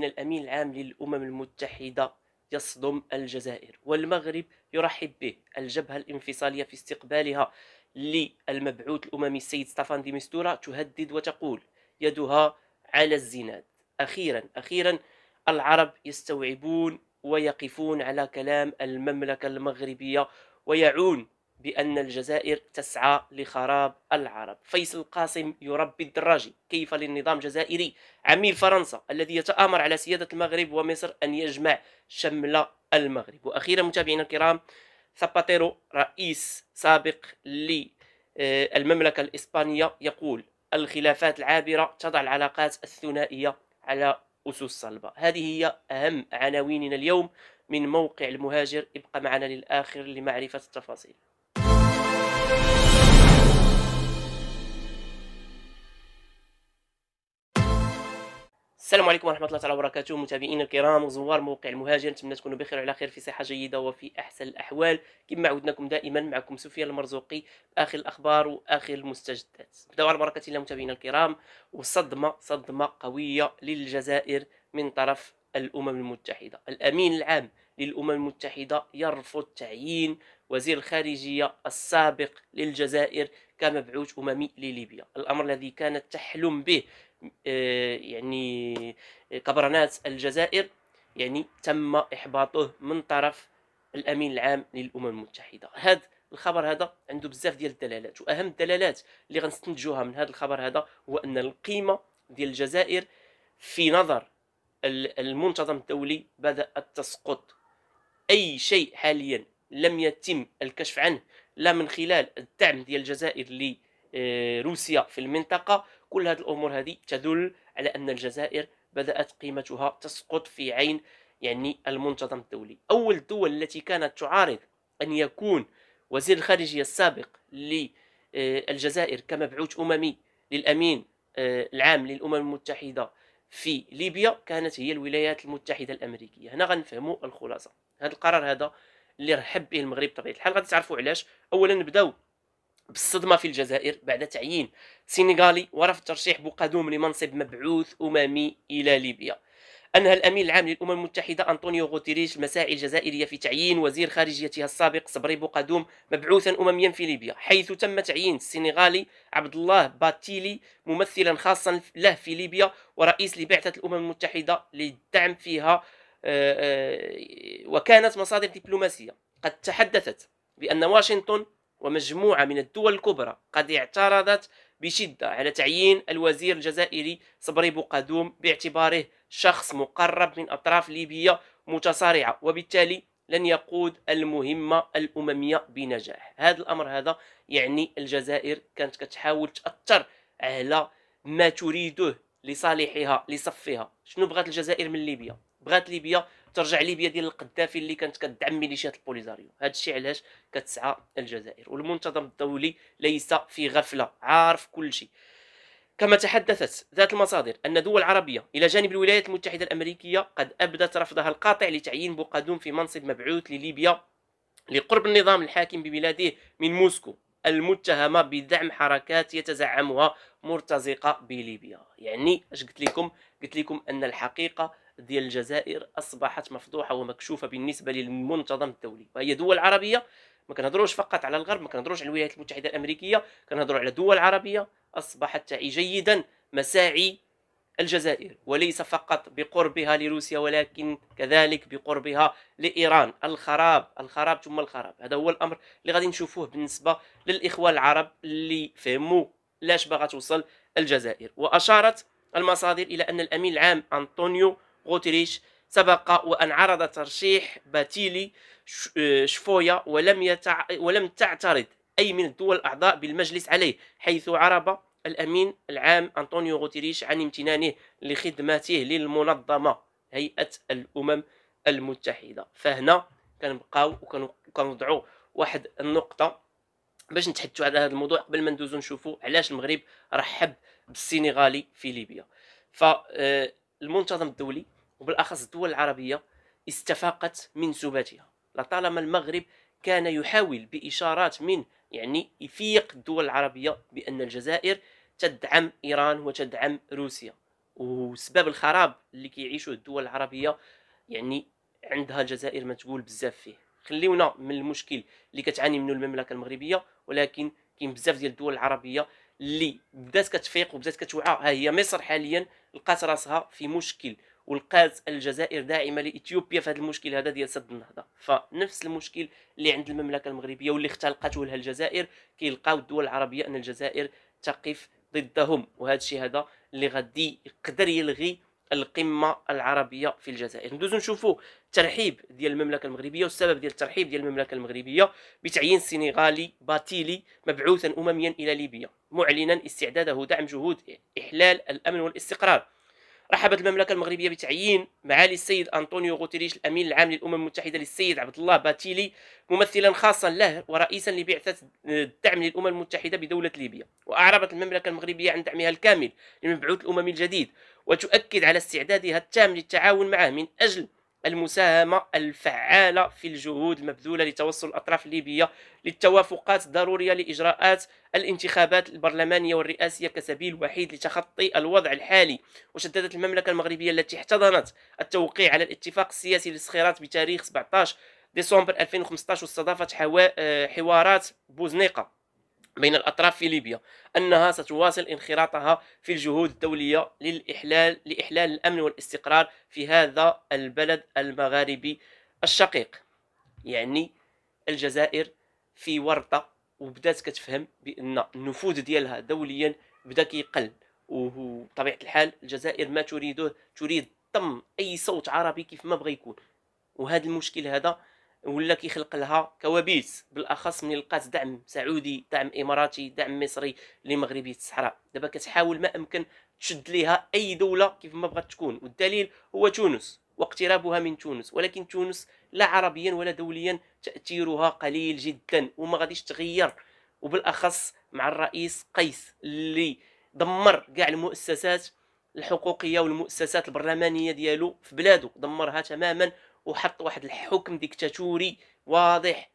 من الأمين العام للأمم المتحدة يصدم الجزائر والمغرب يرحب به الجبهة الانفصالية في استقبالها للمبعوث الأممي السيد ستافان دي مستورة تهدد وتقول يدها على الزناد أخيرا أخيرا العرب يستوعبون ويقفون على كلام المملكة المغربية ويعون بأن الجزائر تسعى لخراب العرب فيصل القاسم يربي الدراجي كيف للنظام الجزائري عميل فرنسا الذي يتآمر على سيادة المغرب ومصر أن يجمع شمل المغرب وأخيرا متابعينا الكرام ثاباتيرو رئيس سابق للمملكة الإسبانية يقول الخلافات العابرة تضع العلاقات الثنائية على أسس صلبة هذه هي أهم عناويننا اليوم من موقع المهاجر ابقى معنا للآخر لمعرفة التفاصيل السلام عليكم ورحمه الله تعالى وبركاته متابعينا الكرام وزوار موقع المهاجر نتمنى تكونوا بخير وعلى خير في صحه جيده وفي احسن الاحوال كما عودناكم دائما معكم سفيان المرزوقي باخر الاخبار واخر المستجدات نبداو على بركه الله متابعينا الكرام والصدمه صدمه قويه للجزائر من طرف الامم المتحده الامين العام للأمم المتحدة يرفض تعيين وزير الخارجية السابق للجزائر كمبعوث أممي لليبيا الأمر الذي كانت تحلم به آه، يعني آه، كبرنات الجزائر يعني تم إحباطه من طرف الأمين العام للأمم المتحدة هذا الخبر هذا عنده بزاف ديال الدلالات واهم الدلالات اللي غنستنتجوها من هذا الخبر هذا هو ان القيمه ديال الجزائر في نظر المنتظم الدولي بدات تسقط اي شيء حاليا لم يتم الكشف عنه لا من خلال الدعم ديال الجزائر لروسيا آه، في المنطقه كل هذه الامور هذه تدل على ان الجزائر بدات قيمتها تسقط في عين يعني المنتظم الدولي اول الدول التي كانت تعارض ان يكون وزير الخارجيه السابق للجزائر آه، كمبعوث اممي للامين آه، العام للامم المتحده في ليبيا كانت هي الولايات المتحده الامريكيه هنا غنفهموا الخلاصه هذا القرار هذا اللي رحب به المغرب بطبيعه الحال غادي تعرفوا علاش اولا نبداو بالصدمه في الجزائر بعد تعيين سينيغالي ورفض ترشيح بوقادوم لمنصب مبعوث اممي الى ليبيا انهى الامين العام للامم المتحده انطونيو غوتيريش المساعي الجزائريه في تعيين وزير خارجيتها السابق صبري بوقادوم مبعوثا امميا في ليبيا حيث تم تعيين السنغالي عبد الله باتيلي ممثلا خاصا له في ليبيا ورئيس لبعثه الامم المتحده للدعم فيها آه، آه، وكانت مصادر دبلوماسيه قد تحدثت بان واشنطن ومجموعه من الدول الكبرى قد اعترضت بشدة على تعيين الوزير الجزائري صبري بوقادوم باعتباره شخص مقرب من أطراف ليبيا متصارعة وبالتالي لن يقود المهمة الأممية بنجاح هذا الأمر هذا يعني الجزائر كانت كتحاول تأثر على ما تريده لصالحها لصفها شنو بغات الجزائر من ليبيا بغات ليبيا ترجع ليبيا ديال القذافي اللي كانت كدعم ميليشيات البوليزاريو هذا الشيء علاش كتسعى الجزائر والمنتظم الدولي ليس في غفله عارف كل شيء كما تحدثت ذات المصادر أن دول عربية إلى جانب الولايات المتحدة الأمريكية قد أبدت رفضها القاطع لتعيين بوقادوم في منصب مبعوث لليبيا لقرب النظام الحاكم ببلاده من موسكو المتهمة بدعم حركات يتزعمها مرتزقة بليبيا يعني اش قلت لكم قلت لكم أن الحقيقة ديال الجزائر اصبحت مفضوحه ومكشوفه بالنسبه للمنتظم الدولي وهي دول عربيه ما كنهضروش فقط على الغرب ما كنهضروش على الولايات المتحده الامريكيه كنهضروا على دول عربيه اصبحت تعي جيدا مساعي الجزائر وليس فقط بقربها لروسيا ولكن كذلك بقربها لايران الخراب الخراب ثم الخراب هذا هو الامر اللي غادي نشوفوه بالنسبه للاخوان العرب اللي فهموا لاش باغا توصل الجزائر واشارت المصادر الى ان الامين العام انطونيو غوتريش سبق وأن عرض ترشيح باتيلي آه، شفويا ولم, يتع... ولم تعترض أي من الدول الأعضاء بالمجلس عليه حيث عرب الأمين العام أنطونيو غوتريش عن امتنانه لخدمته للمنظمة هيئة الأمم المتحدة فهنا كنبقاو وكنوضعوا واحد النقطة باش نتحدثوا على هذا الموضوع قبل ما ندوزوا نشوفوا علاش المغرب رحب بالسينغالي في ليبيا ف آه، المنتظم الدولي وبالاخص الدول العربيه استفاقت من سباتها لطالما المغرب كان يحاول باشارات من يعني يفيق الدول العربيه بان الجزائر تدعم ايران وتدعم روسيا وسبب الخراب اللي كيعيشوه الدول العربيه يعني عندها الجزائر تقول بزاف فيه خليونا من المشكل اللي كتعاني منه المملكه المغربيه ولكن كاين بزاف ديال الدول العربيه اللي بدات كتفيق وبدات كتوعى ها هي مصر حاليا لقات راسها في مشكل ولقات الجزائر داعمه لاثيوبيا في هذا المشكل هذا ديال سد النهضه فنفس المشكل اللي عند المملكه المغربيه واللي اختلقته لها الجزائر كيلقاو الدول العربيه ان الجزائر تقف ضدهم وهذا الشيء هذا اللي غادي يقدر يلغي القمه العربيه في الجزائر ندوزو نشوفو ترحيب ديال المملكه المغربيه والسبب ديال الترحيب ديال المملكه المغربيه بتعيين سنغالي باتيلي مبعوثا امميا الى ليبيا معلنا استعداده دعم جهود احلال الامن والاستقرار رحبت المملكه المغربيه بتعيين معالي السيد انطونيو غوتيريش الامين العام للامم المتحده للسيد عبد الله باتيلي ممثلا خاصا له ورئيسا لبعثه الدعم للامم المتحده بدوله ليبيا واعربت المملكه المغربيه عن دعمها الكامل للمبعوث الاممي الجديد وتؤكد على استعدادها التام للتعاون معه من أجل المساهمة الفعالة في الجهود المبذولة لتوصل الأطراف الليبية للتوافقات الضرورية لإجراءات الانتخابات البرلمانية والرئاسية كسبيل وحيد لتخطي الوضع الحالي وشددت المملكة المغربية التي احتضنت التوقيع على الاتفاق السياسي للصخيرات بتاريخ 17 ديسمبر 2015 واستضافت آه، حوارات بوزنيقة بين الأطراف في ليبيا أنها ستواصل انخراطها في الجهود الدولية للإحلال لإحلال الأمن والاستقرار في هذا البلد المغاربي الشقيق يعني الجزائر في ورطة وبدات كتفهم بأن النفوذ ديالها دوليا بدا كيقل وبطبيعة الحال الجزائر ما تريده تريد ضم أي صوت عربي كيف ما بغى يكون وهذا المشكل هذا ولا كيخلق لها كوابيس بالاخص من لقات دعم سعودي دعم اماراتي دعم مصري لمغربيه الصحراء دابا كتحاول ما امكن تشد ليها اي دوله كيف ما بغات تكون والدليل هو تونس واقترابها من تونس ولكن تونس لا عربيا ولا دوليا تاثيرها قليل جدا وما غاديش تغير وبالاخص مع الرئيس قيس اللي دمر كاع المؤسسات الحقوقيه والمؤسسات البرلمانيه ديالو في بلادو دمرها تماما وحط واحد الحكم ديكتاتوري واضح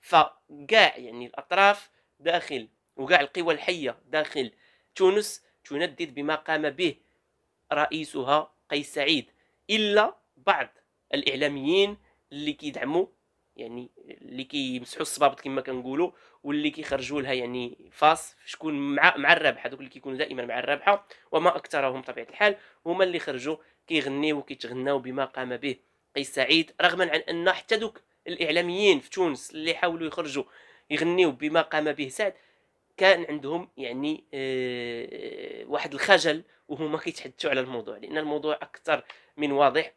فكاع يعني الاطراف داخل وكاع القوى الحيه داخل تونس تندد بما قام به رئيسها قيس سعيد الا بعض الاعلاميين اللي كيدعموا يعني اللي كيمسحوا الصبابط كما كنقولوا واللي كيخرجوا لها يعني فاس شكون مع مع الرابحه دوك اللي كيكونوا دائما مع الرابحه وما اكثرهم بطبيعه الحال هما اللي خرجوا كيغنيو وكيتغناو بما قام به قيس سعيد رغما عن ان حتى دوك الاعلاميين في تونس اللي حاولوا يخرجوا يغنيوا بما قام به سعد كان عندهم يعني آه، واحد الخجل وهما كيتحدثوا على الموضوع لان الموضوع اكثر من واضح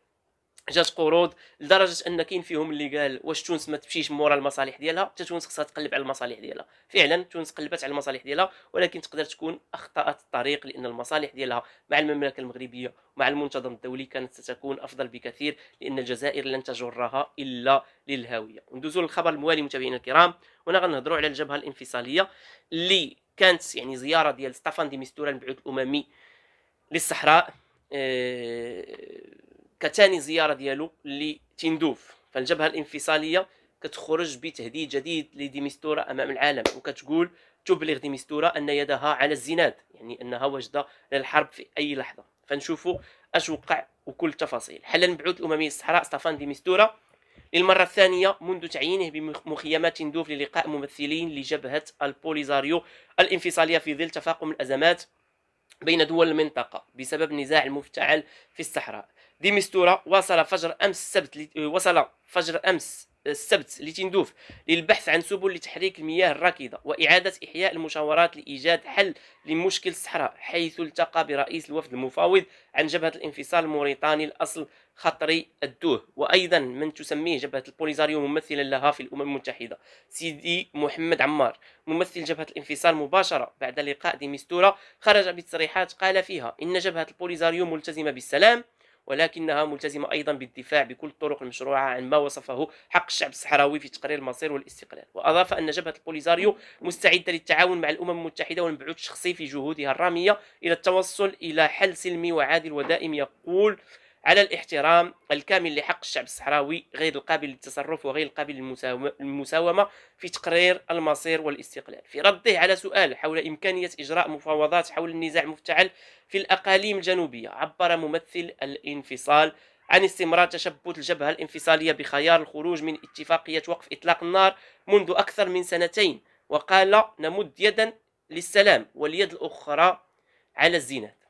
جات قروض لدرجه ان كاين فيهم اللي قال واش تونس ما تمشيش مورا المصالح ديالها حتى تونس خصها تقلب على المصالح ديالها فعلا تونس قلبت على المصالح ديالها ولكن تقدر تكون اخطات الطريق لان المصالح ديالها مع المملكه المغربيه ومع المنتظم الدولي كانت ستكون افضل بكثير لان الجزائر لن تجرها الا للهاويه ندوزو للخبر الموالي متابعينا الكرام هنا غنهضروا على الجبهه الانفصاليه اللي كانت يعني زياره ديال ستافان دي ميستورا المبعوث الاممي للصحراء أه كثاني زياره ديالو لتندوف فالجبهه الانفصاليه كتخرج بتهديد جديد لديمستورا امام العالم وكتقول تبلغ ديمستورا ان يدها على الزناد يعني انها واجده للحرب في اي لحظه فنشوفوا اش وقع وكل التفاصيل حل المبعوث الاممي للصحراء ستافان ديمستورا للمرة الثانية منذ تعيينه بمخيمات تندوف للقاء ممثلين لجبهة البوليزاريو الانفصالية في ظل تفاقم الأزمات بين دول المنطقة بسبب النزاع المفتعل في الصحراء دي مستورة وصل فجر أمس السبت آه، وصل فجر أمس السبت لتندوف للبحث عن سبل لتحريك المياه الراكدة وإعادة إحياء المشاورات لإيجاد حل لمشكل الصحراء حيث التقى برئيس الوفد المفاوض عن جبهة الانفصال الموريتاني الأصل خطري الدوه وأيضا من تسميه جبهة البوليزاريو ممثلا لها في الأمم المتحدة سيدي محمد عمار ممثل جبهة الانفصال مباشرة بعد لقاء ديمستورا خرج بتصريحات قال فيها إن جبهة البوليزاريو ملتزمة بالسلام ولكنها ملتزمة أيضا بالدفاع بكل الطرق المشروعة عن ما وصفه حق الشعب الصحراوي في تقرير المصير والاستقلال وأضاف أن جبهة البوليزاريو مستعدة للتعاون مع الأمم المتحدة والمبعوث الشخصي في جهودها الرامية إلى التوصل إلى حل سلمي وعادل ودائم يقول على الاحترام الكامل لحق الشعب الصحراوي غير القابل للتصرف وغير القابل للمساومة في تقرير المصير والاستقلال في رده على سؤال حول إمكانية إجراء مفاوضات حول النزاع مفتعل في الأقاليم الجنوبية عبر ممثل الانفصال عن استمرار تشبث الجبهة الانفصالية بخيار الخروج من اتفاقية وقف إطلاق النار منذ أكثر من سنتين وقال نمد يدا للسلام واليد الأخرى على الزينات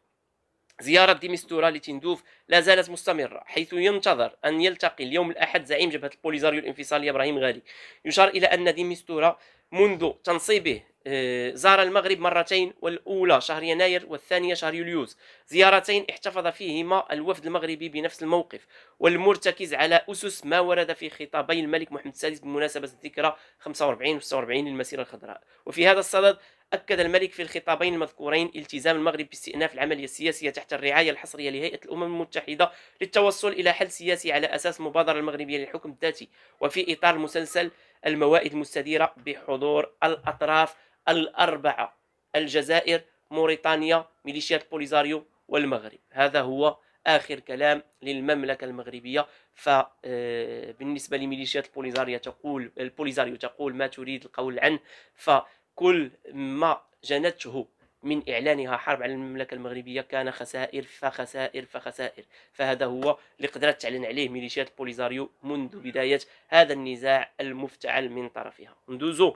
زيارة ديمستورا لتندوف لا زالت مستمرة حيث ينتظر أن يلتقي اليوم الأحد زعيم جبهة البوليزاريو الانفصالية إبراهيم غالي يشار إلى أن ديمستورا منذ تنصيبه آه، زار المغرب مرتين والأولى شهر يناير والثانية شهر يوليوز زيارتين احتفظ فيهما الوفد المغربي بنفس الموقف والمرتكز على أسس ما ورد في خطابي الملك محمد السادس بمناسبة الذكرى 45 و 46 للمسيرة الخضراء وفي هذا الصدد أكد الملك في الخطابين المذكورين التزام المغرب باستئناف العملية السياسية تحت الرعاية الحصرية لهيئة الأمم المتحدة للتوصل إلى حل سياسي على أساس المبادرة المغربية للحكم الذاتي وفي إطار مسلسل الموائد المستديرة بحضور الأطراف الأربعة الجزائر موريتانيا ميليشيات بوليزاريو والمغرب هذا هو آخر كلام للمملكة المغربية فبالنسبة آه، لميليشيات البوليزاريا تقول البوليزاريو تقول ما تريد القول عنه فكل ما جنته من إعلانها حرب على المملكة المغربية كان خسائر فخسائر فخسائر فهذا هو اللي قدرت تعلن عليه ميليشيات البوليزاريو منذ بداية هذا النزاع المفتعل من طرفها ندوزو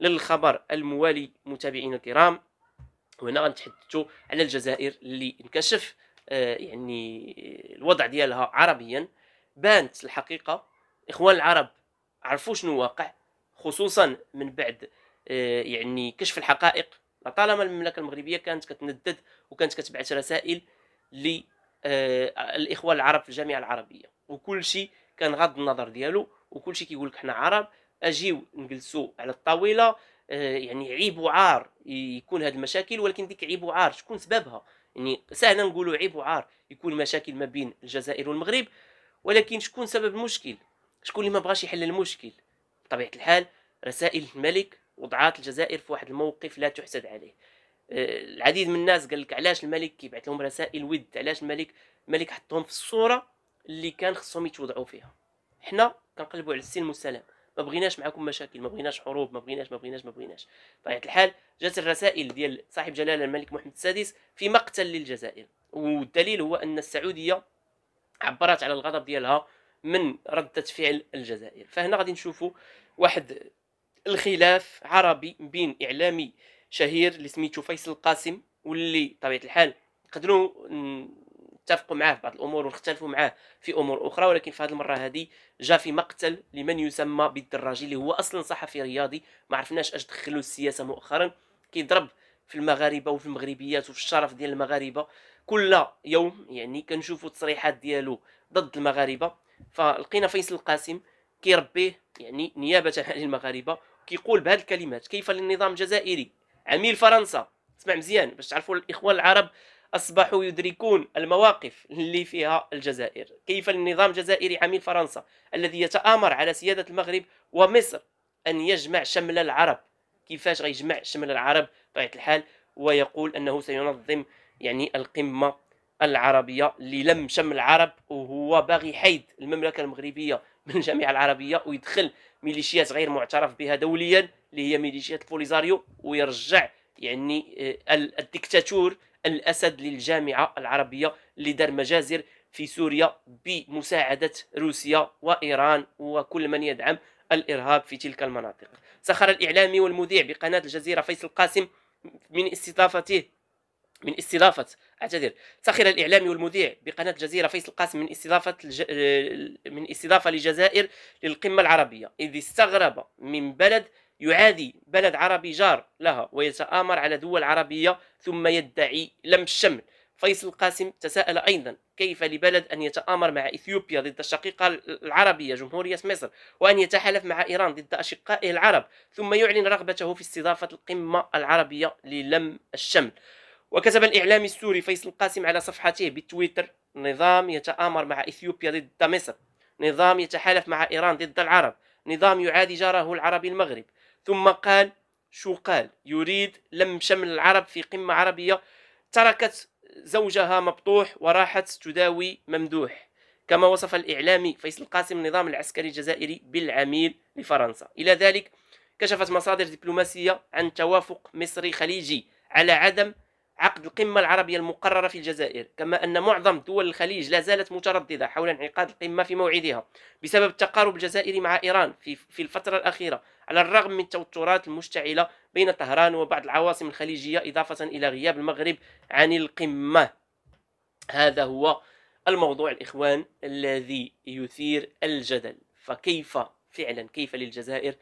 للخبر الموالي متابعينا الكرام وهنا غنتحدثوا على الجزائر اللي انكشف آه، يعني الوضع ديالها عربيا بانت الحقيقه اخوان العرب عرفوا شنو واقع خصوصا من بعد آه، يعني كشف الحقائق لطالما المملكه المغربيه كانت كتندد وكانت كتبعث رسائل للاخوه آه، العرب في الجامعه العربيه وكل شيء كان غض النظر ديالو وكل شيء كيقول لك حنا عرب اجيو نجلسوا على الطاوله آه، يعني عيب وعار يكون هذه المشاكل ولكن ديك عيب وعار شكون سببها يعني سهلا نقولوا عيب وعار يكون مشاكل ما بين الجزائر والمغرب ولكن شكون سبب المشكل شكون اللي ما بغاش يحل المشكل بطبيعه الحال رسائل الملك وضعت الجزائر في واحد الموقف لا تحسد عليه آه، العديد من الناس قال لك علاش الملك كيبعث لهم رسائل ود علاش الملك الملك حطهم في الصوره اللي كان خصهم يتوضعوا فيها حنا كنقلبوا على السلم والسلام ما بغيناش معكم مشاكل ما بغيناش حروب ما بغيناش ما بغيناش ما بغيناش بطبيعه الحال جات الرسائل ديال صاحب جلاله الملك محمد السادس في مقتل للجزائر والدليل هو ان السعوديه عبرت على الغضب ديالها من ردة فعل الجزائر فهنا غادي نشوفوا واحد الخلاف عربي بين اعلامي شهير اللي سميتو فيصل القاسم واللي طبيعه الحال نقدروا نتفقوا معاه في بعض الامور ونختلفوا معاه في امور اخرى ولكن في هذه المره هذه جا في مقتل لمن يسمى بالدراجي اللي هو اصلا صحفي رياضي ما عرفناش اش دخلوا السياسه مؤخرا كيضرب في المغاربه وفي المغربيات وفي الشرف ديال المغاربه كل يوم يعني كنشوفوا تصريحات ديالو ضد المغاربه فلقينا فيصل القاسم كيربيه يعني نيابه عن المغاربه كيقول بهذه الكلمات كيف للنظام الجزائري عميل فرنسا اسمع مزيان باش تعرفوا الاخوان العرب اصبحوا يدركون المواقف اللي فيها الجزائر كيف للنظام الجزائري عميل فرنسا الذي يتآمر على سيادة المغرب ومصر ان يجمع شمل العرب كيفاش غيجمع شمل العرب بطبيعه الحال ويقول انه سينظم يعني القمه العربيه اللي لم شمل العرب وهو باغي يحيد المملكه المغربيه من الجامعه العربيه ويدخل ميليشيات غير معترف بها دوليا اللي هي ميليشيات البوليزاريو ويرجع يعني آه، الدكتاتور الاسد للجامعه العربيه اللي دار مجازر في سوريا بمساعده روسيا وايران وكل من يدعم الارهاب في تلك المناطق. سخر الاعلامي والمذيع بقناه الجزيره فيصل قاسم من استضافته من استضافة أعتذر سخر الإعلامي والمذيع بقناة الجزيرة فيصل القاسم من استضافة الج... آه، من استضافة لجزائر للقمة العربية إذ استغرب من بلد يعادي بلد عربي جار لها ويتآمر على دول عربية ثم يدعي لم الشمل فيصل القاسم تساءل أيضا كيف لبلد أن يتآمر مع إثيوبيا ضد الشقيقة العربية جمهورية مصر وأن يتحالف مع إيران ضد أشقائه العرب ثم يعلن رغبته في استضافة القمة العربية للم الشمل وكتب الإعلامي السوري فيصل القاسم على صفحته بتويتر نظام يتآمر مع إثيوبيا ضد مصر نظام يتحالف مع إيران ضد العرب نظام يعادي جاره العربي المغرب ثم قال شو قال يريد لم شمل العرب في قمة عربية تركت زوجها مبطوح وراحت تداوي ممدوح كما وصف الإعلامي فيصل القاسم النظام العسكري الجزائري بالعميل لفرنسا إلى ذلك كشفت مصادر دبلوماسية عن توافق مصري خليجي على عدم عقد القمة العربية المقررة في الجزائر كما أن معظم دول الخليج لا زالت مترددة حول انعقاد القمة في موعدها بسبب التقارب الجزائري مع إيران في, في الفترة الأخيرة على الرغم من التوترات المشتعلة بين طهران وبعض العواصم الخليجية إضافة إلى غياب المغرب عن القمة هذا هو الموضوع الإخوان الذي يثير الجدل فكيف فعلا كيف للجزائر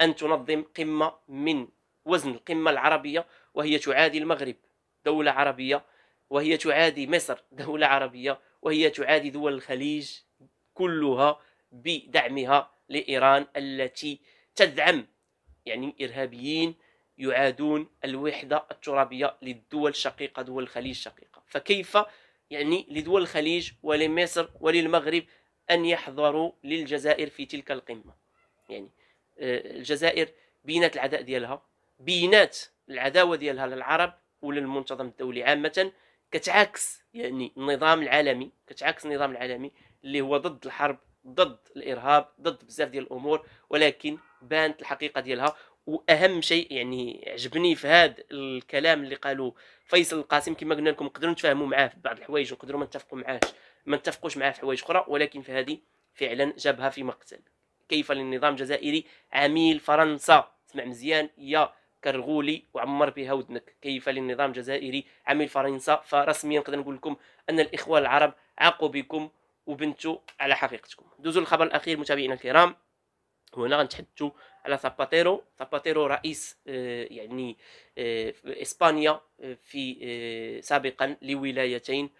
أن تنظم قمة من وزن القمة العربية وهي تعادي المغرب دولة عربية وهي تعادي مصر دولة عربية وهي تعادي دول الخليج كلها بدعمها لإيران التي تدعم يعني إرهابيين يعادون الوحدة الترابية للدول الشقيقة دول الخليج الشقيقة فكيف يعني لدول الخليج ولمصر وللمغرب أن يحضروا للجزائر في تلك القمة يعني آه، الجزائر بينات العداء ديالها بينات العداوة ديالها للعرب ولا المنتظم الدولي عامه كتعاكس يعني النظام العالمي كتعاكس النظام العالمي اللي هو ضد الحرب ضد الارهاب ضد بزاف ديال الامور ولكن بانت الحقيقه ديالها واهم شيء يعني عجبني في هذا الكلام اللي قالوا فيصل القاسم كما قلنا لكم نقدروا نتفاهموا معاه في بعض الحوايج ونقدروا ما نتفقوا معاهش ما نتفقوش معاه في حوايج اخرى ولكن في هذه فعلا جابها في مقتل كيف للنظام الجزائري عميل فرنسا اسمع مزيان يا كرغولي وعمر بها ودنك كيف للنظام الجزائري عمل فرنسا فرسميا نقدر نقول لكم ان الاخوان العرب عاقوا بكم وبنتوا على حقيقتكم دوزوا الخبر الاخير متابعينا الكرام هنا غنتحدثوا على زاباتيرو زاباتيرو رئيس آه، يعني آه، اسبانيا آه، في سابقا لولايتين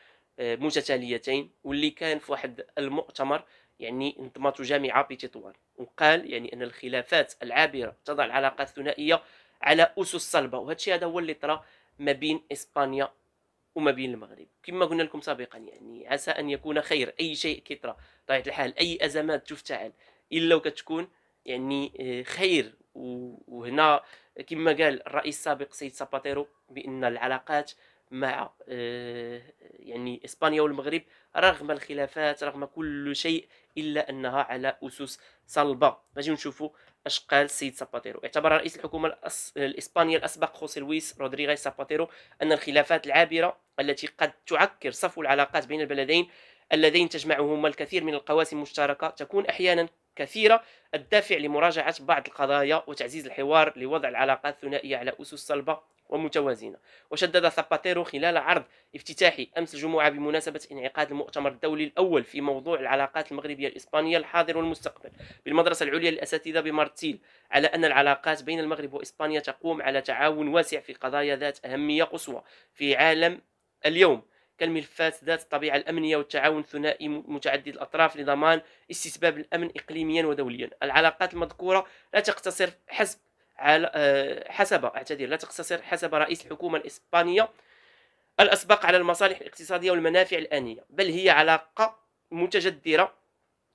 متتاليتين واللي كان في واحد المؤتمر يعني انضمته جامعه بتطوان وقال يعني ان الخلافات العابره تضع العلاقات الثنائيه على اسس صلبه وهذا الشيء هذا هو اللي طرا ما بين اسبانيا وما بين المغرب كما قلنا لكم سابقا يعني عسى ان يكون خير اي شيء كيطرا طبيعه الحال اي ازمات تفتعل الا وكتكون يعني آه، خير وهنا كما قال الرئيس السابق سيد ساباتيرو بان العلاقات مع آه، يعني اسبانيا والمغرب رغم الخلافات رغم كل شيء الا انها على اسس صلبه باش نشوفوا اش قال السيد ساباتيرو اعتبر رئيس الحكومه الأس... الاسبانيه الاسبق خوسي لويس رودريغيز ساباتيرو ان الخلافات العابره التي قد تعكر صفو العلاقات بين البلدين اللذين تجمعهما الكثير من القواسم المشتركه تكون احيانا كثيره الدافع لمراجعه بعض القضايا وتعزيز الحوار لوضع العلاقات الثنائيه على اسس صلبه ومتوازنة وشدد ساباتيرو خلال عرض افتتاحي أمس الجمعة بمناسبة انعقاد المؤتمر الدولي الأول في موضوع العلاقات المغربية الإسبانية الحاضر والمستقبل بالمدرسة العليا للأساتذة بمارتيل على أن العلاقات بين المغرب وإسبانيا تقوم على تعاون واسع في قضايا ذات أهمية قصوى في عالم اليوم كالملفات ذات الطبيعة الأمنية والتعاون الثنائي متعدد الأطراف لضمان استتباب الأمن إقليميا ودوليا العلاقات المذكورة لا تقتصر حسب على آه، حسب اعتذر لا تقتصر حسب رئيس الحكومه الاسبانيه الاسبق على المصالح الاقتصاديه والمنافع الانيه بل هي علاقه متجذره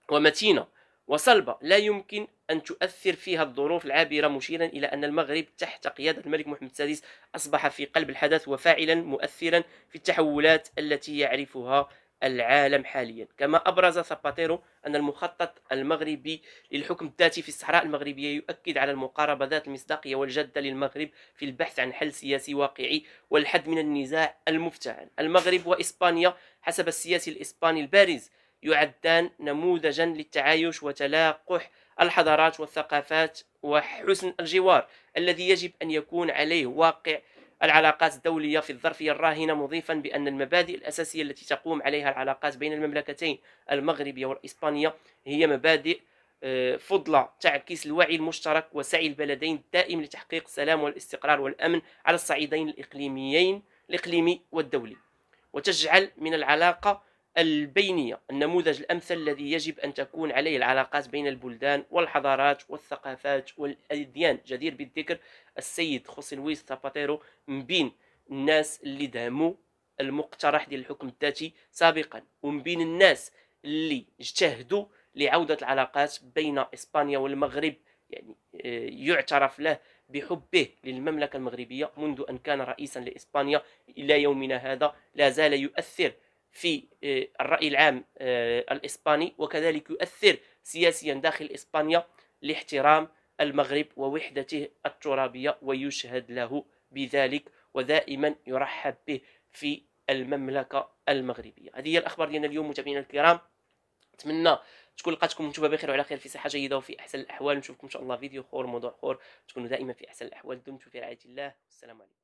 ومتينه وصلبه لا يمكن ان تؤثر فيها الظروف العابره مشيرا الى ان المغرب تحت قياده الملك محمد السادس اصبح في قلب الحدث وفاعلا مؤثرا في التحولات التي يعرفها العالم حاليا كما أبرز ساباتيرو أن المخطط المغربي للحكم الذاتي في الصحراء المغربية يؤكد على المقاربة ذات المصداقية والجادة للمغرب في البحث عن حل سياسي واقعي والحد من النزاع المفتعل المغرب وإسبانيا حسب السياسي الإسباني البارز يعدان نموذجا للتعايش وتلاقح الحضارات والثقافات وحسن الجوار الذي يجب أن يكون عليه واقع العلاقات الدولية في الظرفية الراهنة مضيفا بأن المبادئ الأساسية التي تقوم عليها العلاقات بين المملكتين المغربية والإسبانية هي مبادئ آه، فضلة تعكس الوعي المشترك وسعي البلدين الدائم لتحقيق السلام والاستقرار والأمن على الصعيدين الإقليميين الإقليمي والدولي وتجعل من العلاقة البينية النموذج الأمثل الذي يجب أن تكون عليه العلاقات بين البلدان والحضارات والثقافات والأديان جدير بالذكر السيد خوسي لويس زاباتيرو من بين الناس اللي دعموا المقترح ديال الحكم الذاتي سابقا ومن بين الناس اللي اجتهدوا لعودة العلاقات بين إسبانيا والمغرب يعني آه، يعترف له بحبه للمملكة المغربية منذ أن كان رئيسا لإسبانيا إلى يومنا هذا لا زال يؤثر في آه، الرأي العام آه، الإسباني وكذلك يؤثر سياسيا داخل إسبانيا لاحترام المغرب ووحدته الترابية ويشهد له بذلك ودائما يرحب به في المملكة المغربية هذه هي الأخبار ديالنا اليوم متابعينا الكرام نتمنى تكون لقاتكم نتوما بخير وعلى خير في صحه جيده وفي احسن الاحوال نشوفكم ان شاء الله فيديو خور موضوع خور تكونوا دائما في احسن الاحوال دمتم في رعايه الله والسلام عليكم